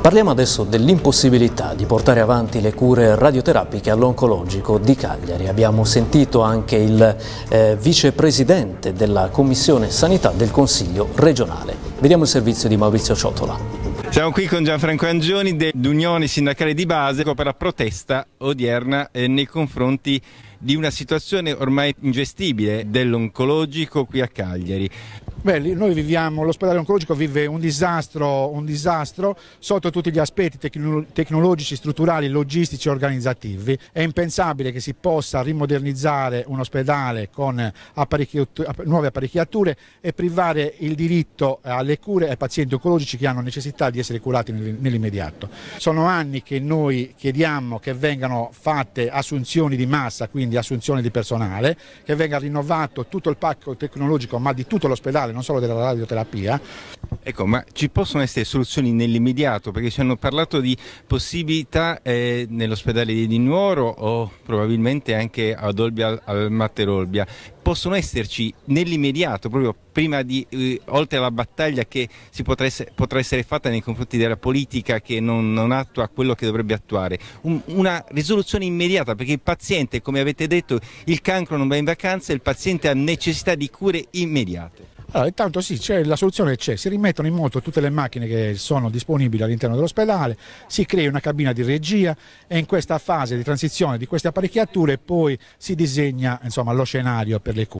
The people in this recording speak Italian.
Parliamo adesso dell'impossibilità di portare avanti le cure radioterapiche all'oncologico di Cagliari. Abbiamo sentito anche il eh, vicepresidente della Commissione Sanità del Consiglio regionale. Vediamo il servizio di Maurizio Ciotola. Siamo qui con Gianfranco Angioni dell'Unione Sindacale di Base per la protesta odierna eh, nei confronti di una situazione ormai ingestibile dell'oncologico qui a Cagliari. Beh, noi viviamo, l'ospedale oncologico vive un disastro, un disastro sotto tutti gli aspetti tecnologici, strutturali, logistici e organizzativi. È impensabile che si possa rimodernizzare un ospedale con apparecchiature, nuove apparecchiature e privare il diritto alle cure ai pazienti oncologici che hanno necessità di essere curati nell'immediato. Sono anni che noi chiediamo che vengano fatte assunzioni di massa, quindi quindi assunzione di personale, che venga rinnovato tutto il pacco tecnologico ma di tutto l'ospedale, non solo della radioterapia, Ecco, ma ci possono essere soluzioni nell'immediato? Perché ci hanno parlato di possibilità eh, nell'ospedale di Nuoro o probabilmente anche ad Olbia, al Matterolbia. Possono esserci nell'immediato, proprio prima di, eh, oltre alla battaglia che potrà essere, potrà essere, fatta nei confronti della politica che non, non attua quello che dovrebbe attuare, Un, una risoluzione immediata perché il paziente, come avete detto, il cancro non va in vacanza, e il paziente ha necessità di cure immediate. Allora, intanto sì, la soluzione c'è, si rimettono in moto tutte le macchine che sono disponibili all'interno dell'ospedale, si crea una cabina di regia e in questa fase di transizione di queste apparecchiature poi si disegna insomma, lo scenario per le cure.